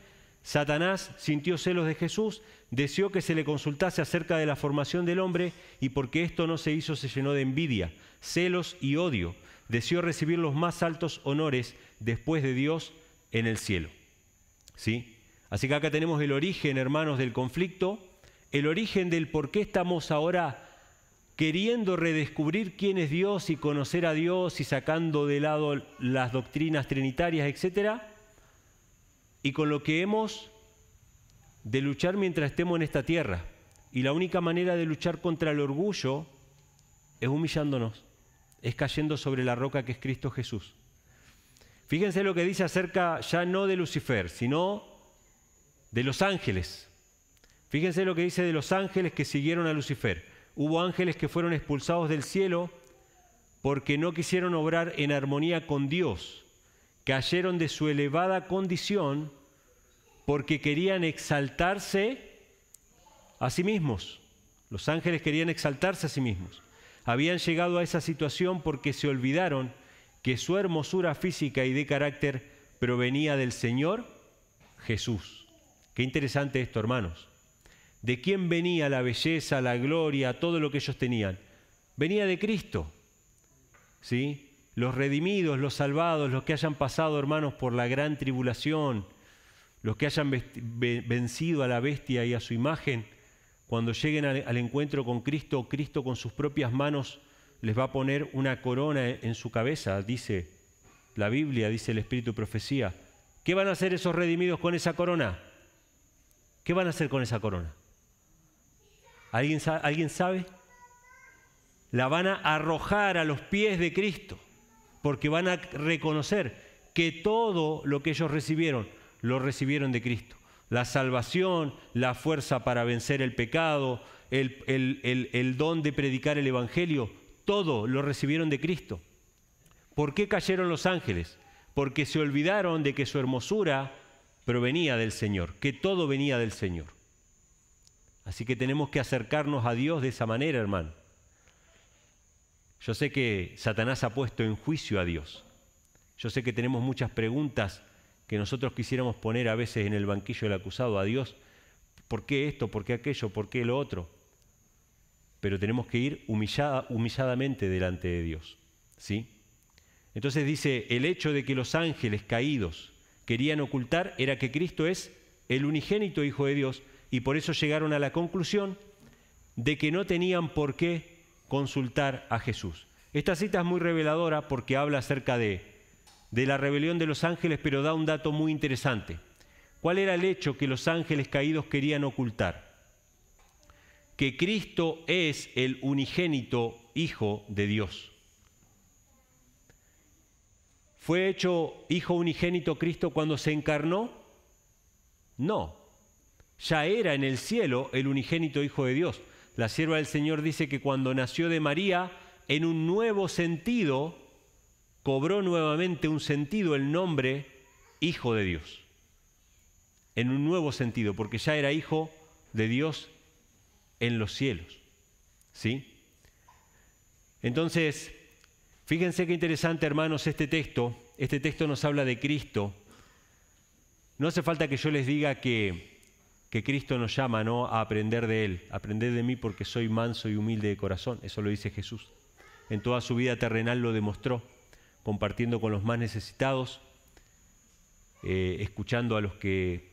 Satanás sintió celos de Jesús, deseó que se le consultase acerca de la formación del hombre y porque esto no se hizo se llenó de envidia, celos y odio. Deseó recibir los más altos honores después de Dios en el cielo. ¿Sí? Así que acá tenemos el origen, hermanos, del conflicto, el origen del por qué estamos ahora queriendo redescubrir quién es Dios y conocer a Dios y sacando de lado las doctrinas trinitarias, etc. Y con lo que hemos de luchar mientras estemos en esta tierra. Y la única manera de luchar contra el orgullo es humillándonos, es cayendo sobre la roca que es Cristo Jesús. Fíjense lo que dice acerca ya no de Lucifer, sino de los ángeles. Fíjense lo que dice de los ángeles que siguieron a Lucifer. Hubo ángeles que fueron expulsados del cielo porque no quisieron obrar en armonía con Dios. Cayeron de su elevada condición porque querían exaltarse a sí mismos. Los ángeles querían exaltarse a sí mismos. Habían llegado a esa situación porque se olvidaron que su hermosura física y de carácter provenía del Señor Jesús. Qué interesante esto, hermanos. ¿De quién venía la belleza, la gloria, todo lo que ellos tenían? Venía de Cristo. ¿Sí? Los redimidos, los salvados, los que hayan pasado, hermanos, por la gran tribulación, los que hayan vencido a la bestia y a su imagen, cuando lleguen al, encuentro con Cristo, Cristo con sus propias manos les va a poner una corona en su cabeza, dice la Biblia, dice el Espíritu y Profecía. ¿Qué van a hacer esos redimidos con esa corona? ¿Qué van a hacer con esa corona? ¿Alguien, ¿Alguien sabe? La van a arrojar a los pies de Cristo, porque van a reconocer que todo lo que ellos recibieron, lo recibieron de Cristo. La salvación, la fuerza para vencer el pecado, el don de predicar el Evangelio, todo lo recibieron de Cristo. ¿Por qué cayeron los ángeles? Porque se olvidaron de que su hermosura provenía del Señor, que todo venía del Señor. Así que tenemos que acercarnos a Dios de esa manera, hermano. Yo sé que Satanás ha puesto en juicio a Dios. Yo sé que tenemos muchas preguntas que nosotros quisiéramos poner a veces en el banquillo del acusado a Dios. ¿Por qué esto? ¿Por qué aquello? ¿Por qué lo otro? pero tenemos que ir humillada, humilladamente delante de Dios. ¿sí? Entonces dice, el hecho de que los ángeles caídos querían ocultar era que Cristo es el unigénito Hijo de Dios y por eso llegaron a la conclusión de que no tenían por qué consultar a Jesús. Esta cita es muy reveladora porque habla acerca de, de la rebelión de los ángeles, pero da un dato muy interesante. ¿Cuál era el hecho que los ángeles caídos querían ocultar? que Cristo es el unigénito Hijo de Dios. ¿Fue hecho Hijo unigénito Cristo cuando se encarnó? No. Ya era en el cielo el unigénito Hijo de Dios. La sierva del Señor dice que cuando nació de María, en un nuevo sentido, cobró nuevamente un sentido el nombre Hijo de Dios. En un nuevo sentido, porque ya era Hijo de Dios en los cielos. ¿Sí? Entonces, fíjense qué interesante, hermanos, este texto. Este texto nos habla de Cristo. No hace falta que yo les diga que, que Cristo nos llama ¿no? a aprender de Él. Aprender de mí porque soy manso y humilde de corazón. Eso lo dice Jesús. En toda su vida terrenal lo demostró, compartiendo con los más necesitados, eh, escuchando a los que,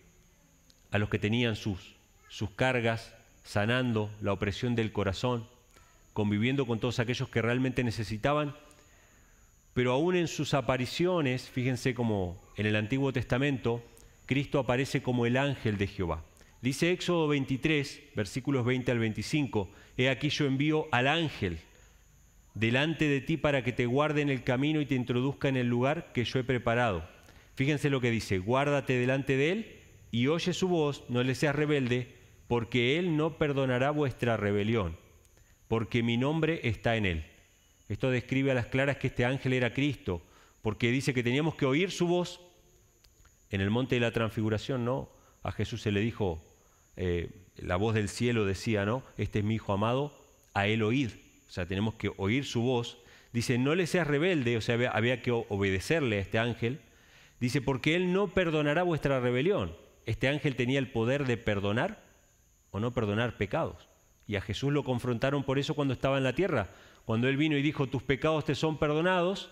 a los que tenían sus, sus cargas, sanando la opresión del corazón, conviviendo con todos aquellos que realmente necesitaban, pero aún en sus apariciones, fíjense como en el Antiguo Testamento, Cristo aparece como el ángel de Jehová. Dice Éxodo 23, versículos 20 al 25, He aquí yo envío al ángel delante de ti para que te guarde en el camino y te introduzca en el lugar que yo he preparado. Fíjense lo que dice, guárdate delante de él y oye su voz, no le seas rebelde, porque Él no perdonará vuestra rebelión, porque mi nombre está en Él. Esto describe a las claras que este ángel era Cristo, porque dice que teníamos que oír su voz en el monte de la transfiguración, ¿no? A Jesús se le dijo, eh, la voz del cielo decía, ¿no? Este es mi Hijo amado, a Él oíd. O sea, tenemos que oír su voz. Dice, no le seas rebelde, o sea, había que obedecerle a este ángel. Dice, porque Él no perdonará vuestra rebelión. Este ángel tenía el poder de perdonar o no perdonar pecados. Y a Jesús lo confrontaron por eso cuando estaba en la tierra. Cuando él vino y dijo, tus pecados te son perdonados,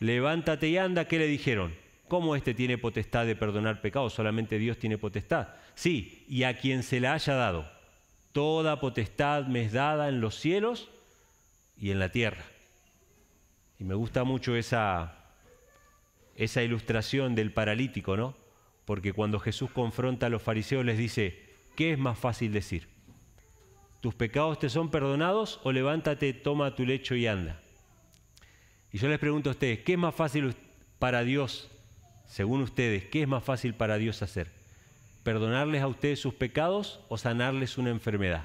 levántate y anda, ¿qué le dijeron? ¿Cómo este tiene potestad de perdonar pecados? Solamente Dios tiene potestad. Sí, y a quien se la haya dado. Toda potestad me es dada en los cielos y en la tierra. Y me gusta mucho esa, esa ilustración del paralítico, ¿no? Porque cuando Jesús confronta a los fariseos les dice, ¿qué es más fácil decir? ¿Tus pecados te son perdonados o levántate, toma tu lecho y anda? Y yo les pregunto a ustedes, ¿qué es más fácil para Dios, según ustedes, qué es más fácil para Dios hacer? ¿Perdonarles a ustedes sus pecados o sanarles una enfermedad?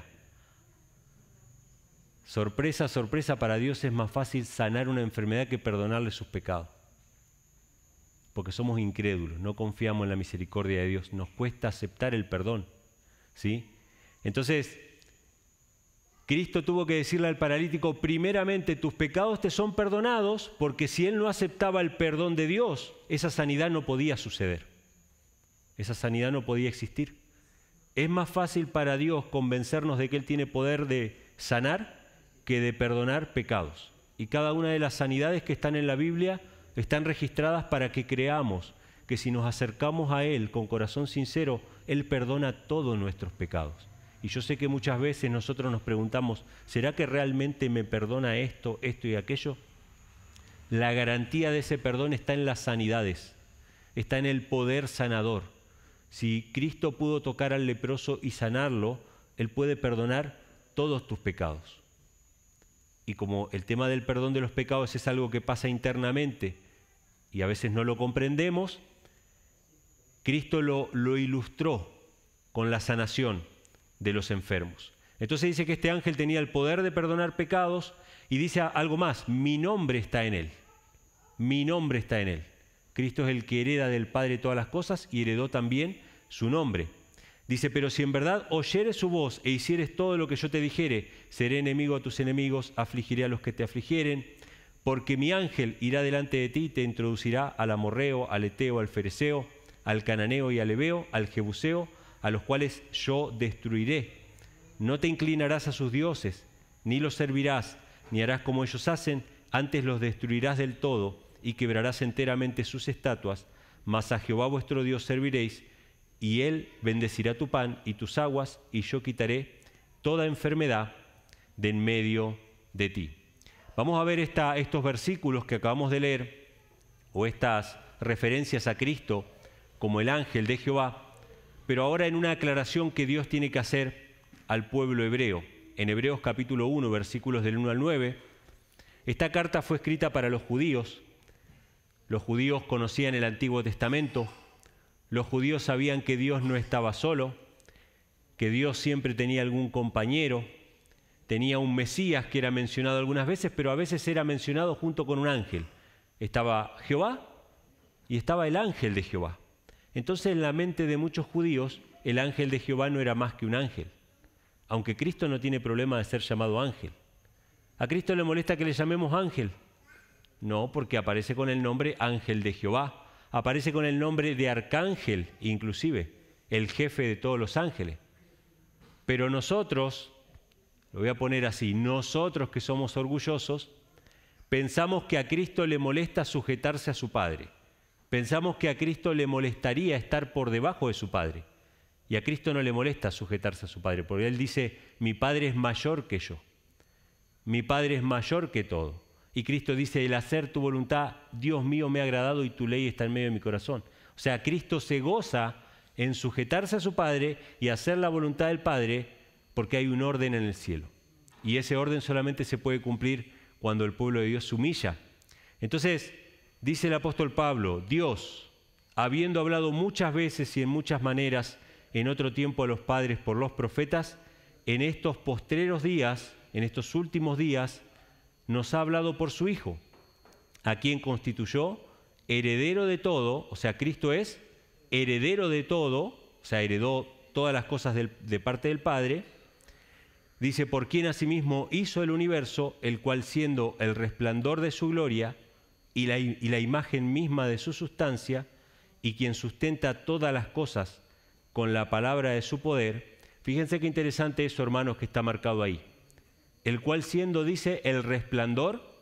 Sorpresa, sorpresa, para Dios es más fácil sanar una enfermedad que perdonarles sus pecados. Porque somos incrédulos, no confiamos en la misericordia de Dios, nos cuesta aceptar el perdón. ¿sí? Entonces, Cristo tuvo que decirle al paralítico, primeramente, tus pecados te son perdonados, porque si él no aceptaba el perdón de Dios, esa sanidad no podía suceder. Esa sanidad no podía existir. Es más fácil para Dios convencernos de que Él tiene poder de sanar que de perdonar pecados. Y cada una de las sanidades que están en la Biblia están registradas para que creamos que si nos acercamos a Él con corazón sincero, él perdona todos nuestros pecados. Y yo sé que muchas veces nosotros nos preguntamos, ¿será que realmente me perdona esto, esto y aquello? La garantía de ese perdón está en las sanidades, está en el poder sanador. Si Cristo pudo tocar al leproso y sanarlo, Él puede perdonar todos tus pecados. Y como el tema del perdón de los pecados es algo que pasa internamente y a veces no lo comprendemos, Cristo lo, ilustró con la sanación de los enfermos. Entonces dice que este ángel tenía el poder de perdonar pecados y dice algo más, mi nombre está en él, mi nombre está en él. Cristo es el que hereda del Padre todas las cosas y heredó también su nombre. Dice, pero si en verdad oyeres su voz e hicieres todo lo que yo te dijere, seré enemigo a tus enemigos, afligiré a los que te afligieren, porque mi ángel irá delante de ti y te introducirá al amorreo, al eteo, al fereceo, al cananeo y al ebeo, al jebuseo, a los cuales yo destruiré. No te inclinarás a sus dioses, ni los servirás, ni harás como ellos hacen, antes los destruirás del todo y quebrarás enteramente sus estatuas, mas a Jehová vuestro Dios serviréis, y él bendecirá tu pan y tus aguas, y yo quitaré toda enfermedad de en medio de ti. Vamos a ver estos versículos que acabamos de leer, o estas referencias a Cristo, como el ángel de Jehová, pero ahora en una aclaración que Dios tiene que hacer al pueblo hebreo. En Hebreos capítulo 1, versículos del 1 al 9, esta carta fue escrita para los judíos. Los judíos conocían el Antiguo Testamento, los judíos sabían que Dios no estaba solo, que Dios siempre tenía algún compañero, tenía un Mesías que era mencionado algunas veces, pero a veces era mencionado junto con un ángel. Estaba Jehová y estaba el ángel de Jehová. Entonces en la mente de muchos judíos el ángel de Jehová no era más que un ángel, aunque Cristo no tiene problema de ser llamado ángel. ¿A Cristo le molesta que le llamemos ángel? No, porque aparece con el nombre ángel de Jehová, aparece con el nombre de arcángel inclusive, el jefe de todos los ángeles. Pero nosotros, lo voy a poner así, nosotros que somos orgullosos, pensamos que a Cristo le molesta sujetarse a su Padre. Pensamos que a Cristo le molestaría estar por debajo de su Padre. Y a Cristo no le molesta sujetarse a su Padre, porque Él dice, mi Padre es mayor que yo. Mi Padre es mayor que todo. Y Cristo dice, el hacer tu voluntad, Dios mío, me ha agradado y tu ley está en medio de mi corazón. O sea, Cristo se goza en sujetarse a su Padre y hacer la voluntad del Padre porque hay un orden en el cielo. Y ese orden solamente se puede cumplir cuando el pueblo de Dios se humilla. Entonces, Dice el apóstol Pablo, Dios, habiendo hablado muchas veces y en muchas maneras en otro tiempo a los padres por los profetas, en estos postreros días, en estos últimos días, nos ha hablado por su Hijo, a quien constituyó heredero de todo, o sea, Cristo es heredero de todo, o sea, heredó todas las cosas de parte del Padre, dice, por quien asimismo hizo el universo, el cual siendo el resplandor de su gloria, y la, imagen misma de su sustancia, y quien sustenta todas las cosas con la palabra de su poder, fíjense qué interesante eso, hermanos, que está marcado ahí, el cual siendo, dice, el resplandor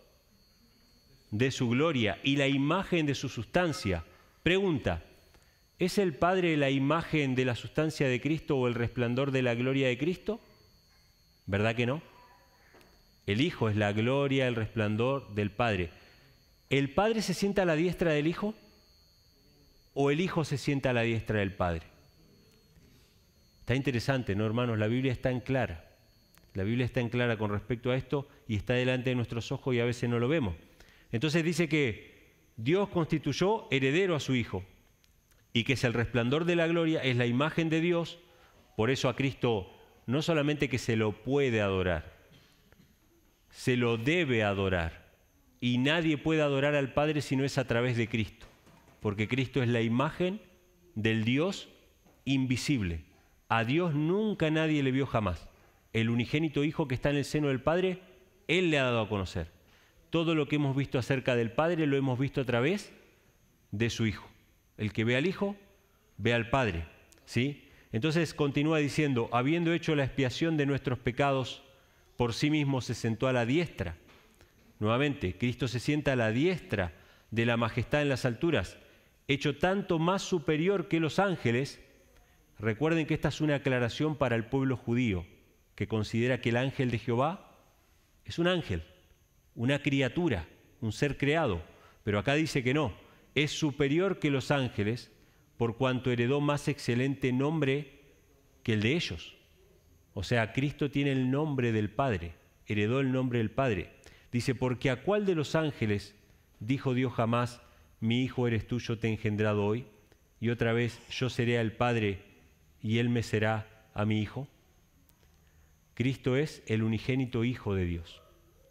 de su gloria y la imagen de su sustancia. Pregunta, ¿es el Padre la imagen de la sustancia de Cristo o el resplandor de la gloria de Cristo? ¿Verdad que no? El Hijo es la gloria, el resplandor del Padre. ¿El Padre se sienta a la diestra del Hijo o el Hijo se sienta a la diestra del Padre? Está interesante, ¿no, hermanos? La Biblia está en clara. La Biblia está en clara con respecto a esto y está delante de nuestros ojos y a veces no lo vemos. Entonces dice que Dios constituyó heredero a su Hijo y que es el resplandor de la gloria, es la imagen de Dios. Por eso a Cristo no solamente que se lo puede adorar, se lo debe adorar y nadie puede adorar al Padre si no es a través de Cristo, porque Cristo es la imagen del Dios invisible. A Dios nunca nadie le vio jamás. El unigénito Hijo que está en el seno del Padre, Él le ha dado a conocer. Todo lo que hemos visto acerca del Padre lo hemos visto a través de su Hijo. El que ve al Hijo, ve al Padre. ¿sí? Entonces continúa diciendo, habiendo hecho la expiación de nuestros pecados, por sí mismo se sentó a la diestra Nuevamente, Cristo se sienta a la diestra de la majestad en las alturas, hecho tanto más superior que los ángeles. Recuerden que esta es una aclaración para el pueblo judío, que considera que el ángel de Jehová es un ángel, una criatura, un ser creado. Pero acá dice que no, es superior que los ángeles por cuanto heredó más excelente nombre que el de ellos. O sea, Cristo tiene el nombre del Padre, heredó el nombre del Padre. Dice, porque a cuál de los ángeles dijo Dios jamás, mi hijo eres tuyo, te he engendrado hoy, y otra vez yo seré al Padre y él me será a mi hijo. Cristo es el unigénito Hijo de Dios.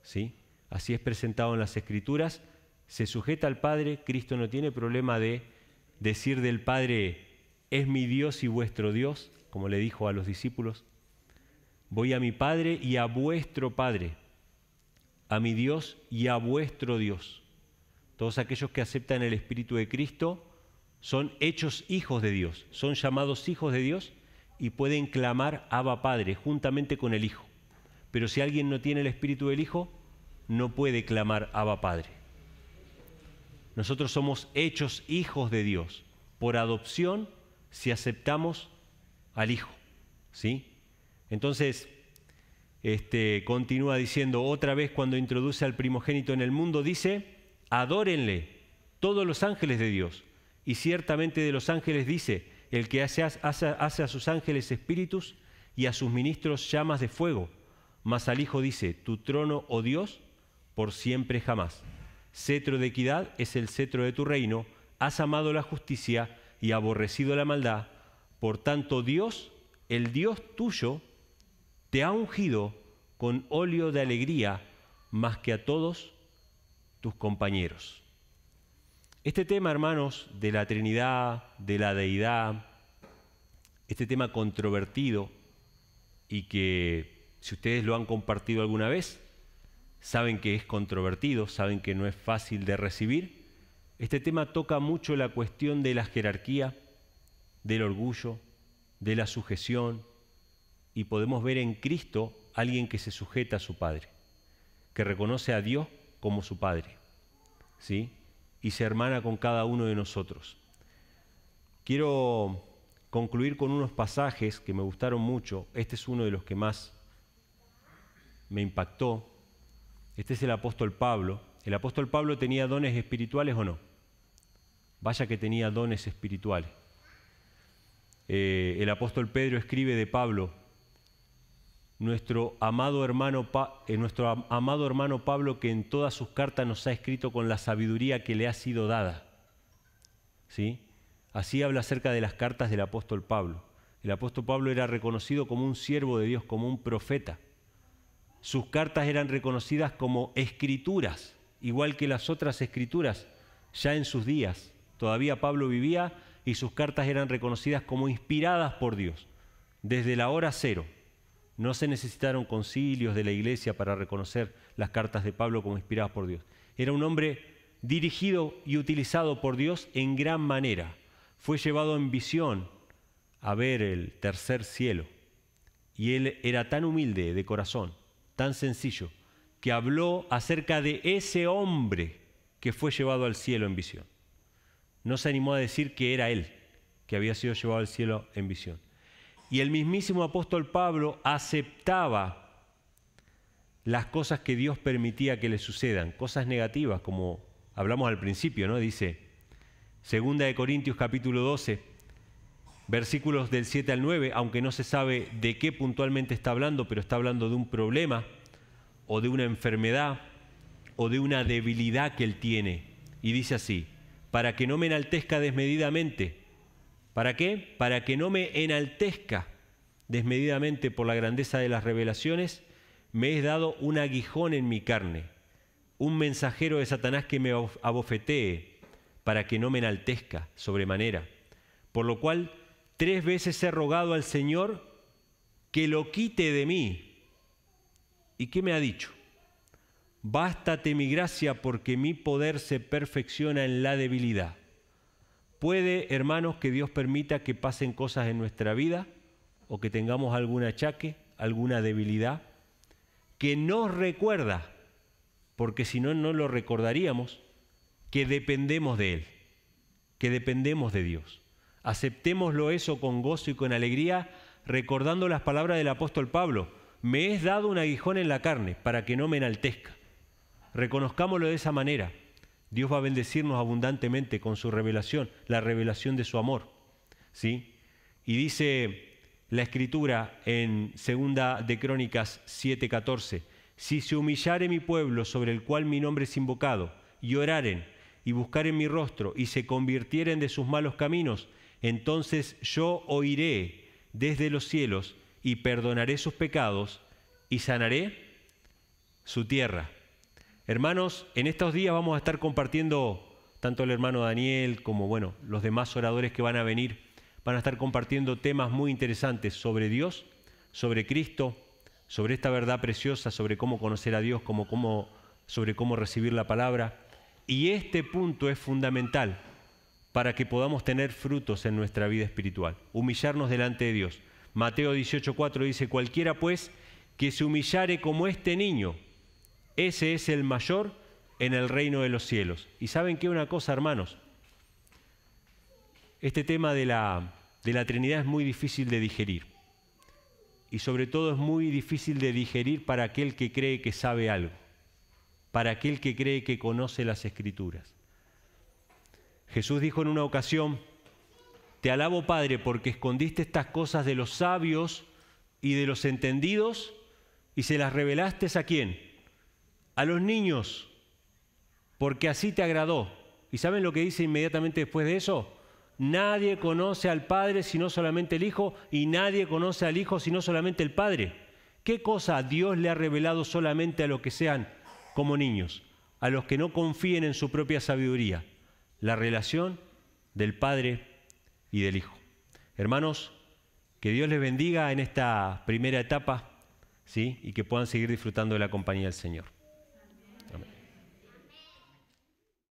¿sí? Así es presentado en las Escrituras, se sujeta al Padre, Cristo no tiene problema de decir del Padre, es mi Dios y vuestro Dios, como le dijo a los discípulos, voy a mi Padre y a vuestro Padre a mi Dios y a vuestro Dios. Todos aquellos que aceptan el Espíritu de Cristo son hechos hijos de Dios, son llamados hijos de Dios y pueden clamar Abba Padre juntamente con el Hijo. Pero si alguien no tiene el Espíritu del Hijo, no puede clamar Abba Padre. Nosotros somos hechos hijos de Dios por adopción si aceptamos al Hijo. ¿Sí? Entonces, este, continúa diciendo otra vez cuando introduce al primogénito en el mundo, dice, adórenle todos los ángeles de Dios. Y ciertamente de los ángeles dice, el que hace, hace, hace a sus ángeles espíritus y a sus ministros llamas de fuego. Mas al Hijo dice, tu trono, oh Dios, por siempre jamás. Cetro de equidad es el cetro de tu reino, has amado la justicia y aborrecido la maldad. Por tanto, Dios, el Dios tuyo, te ha ungido con óleo de alegría más que a todos tus compañeros. Este tema, hermanos, de la Trinidad, de la deidad, este tema controvertido y que si ustedes lo han compartido alguna vez, saben que es controvertido, saben que no es fácil de recibir. Este tema toca mucho la cuestión de la jerarquía, del orgullo, de la sujeción, y podemos ver en Cristo alguien que se sujeta a su Padre, que reconoce a Dios como su Padre, ¿sí? Y se hermana con cada uno de nosotros. Quiero concluir con unos pasajes que me gustaron mucho. Este es uno de los que más me impactó. Este es el apóstol Pablo. ¿El apóstol Pablo tenía dones espirituales o no? Vaya que tenía dones espirituales. Eh, el apóstol Pedro escribe de Pablo, nuestro amado, hermano eh, nuestro amado hermano Pablo que en todas sus cartas nos ha escrito con la sabiduría que le ha sido dada. ¿Sí? Así habla acerca de las cartas del apóstol Pablo. El apóstol Pablo era reconocido como un siervo de Dios, como un profeta. Sus cartas eran reconocidas como escrituras, igual que las otras escrituras, ya en sus días. Todavía Pablo vivía y sus cartas eran reconocidas como inspiradas por Dios, desde la hora cero. No se necesitaron concilios de la iglesia para reconocer las cartas de Pablo como inspiradas por Dios. Era un hombre dirigido y utilizado por Dios en gran manera. Fue llevado en visión a ver el tercer cielo. Y él era tan humilde de corazón, tan sencillo, que habló acerca de ese hombre que fue llevado al cielo en visión. No se animó a decir que era él, que había sido llevado al cielo en visión. Y el mismísimo apóstol Pablo aceptaba las cosas que Dios permitía que le sucedan, cosas negativas, como hablamos al principio, ¿no? Dice, segunda de Corintios capítulo 12, versículos del 7 al 9, aunque no se sabe de qué puntualmente está hablando, pero está hablando de un problema o de una enfermedad o de una debilidad que él tiene. Y dice así, para que no me enaltezca desmedidamente, ¿Para qué? Para que no me enaltezca desmedidamente por la grandeza de las revelaciones, me he dado un aguijón en mi carne, un mensajero de Satanás que me abofetee para que no me enaltezca sobremanera. Por lo cual, tres veces he rogado al Señor que lo quite de mí. ¿Y qué me ha dicho? Bástate mi gracia porque mi poder se perfecciona en la debilidad. Puede, hermanos, que Dios permita que pasen cosas en nuestra vida o que tengamos algún achaque, alguna debilidad, que nos recuerda, porque si no, no lo recordaríamos, que dependemos de Él, que dependemos de Dios. Aceptémoslo eso con gozo y con alegría, recordando las palabras del apóstol Pablo, me es dado un aguijón en la carne para que no me enaltezca. Reconozcámoslo de esa manera Dios va a bendecirnos abundantemente con su revelación, la revelación de su amor. ¿sí? Y dice la escritura en segunda de Crónicas 7:14, si se humillare mi pueblo sobre el cual mi nombre es invocado, y oraren, y buscaren mi rostro, y se convirtieren de sus malos caminos, entonces yo oiré desde los cielos y perdonaré sus pecados y sanaré su tierra. Hermanos, en estos días vamos a estar compartiendo, tanto el hermano Daniel como bueno, los demás oradores que van a venir, van a estar compartiendo temas muy interesantes sobre Dios, sobre Cristo, sobre esta verdad preciosa, sobre cómo conocer a Dios, sobre cómo recibir la palabra. Y este punto es fundamental para que podamos tener frutos en nuestra vida espiritual, humillarnos delante de Dios. Mateo 18:4 dice, cualquiera pues que se humillare como este niño, ese es el mayor en el reino de los cielos. Y saben qué una cosa, hermanos, este tema de la, de la Trinidad es muy difícil de digerir. Y sobre todo es muy difícil de digerir para aquel que cree que sabe algo, para aquel que cree que conoce las escrituras. Jesús dijo en una ocasión, te alabo Padre porque escondiste estas cosas de los sabios y de los entendidos y se las revelaste a quién? a los niños, porque así te agradó. ¿Y saben lo que dice inmediatamente después de eso? Nadie conoce al Padre sino solamente el Hijo, y nadie conoce al Hijo sino solamente el Padre. ¿Qué cosa Dios le ha revelado solamente a los que sean como niños, a los que no confíen en su propia sabiduría? La relación del Padre y del Hijo. Hermanos, que Dios les bendiga en esta primera etapa, ¿sí? Y que puedan seguir disfrutando de la compañía del Señor.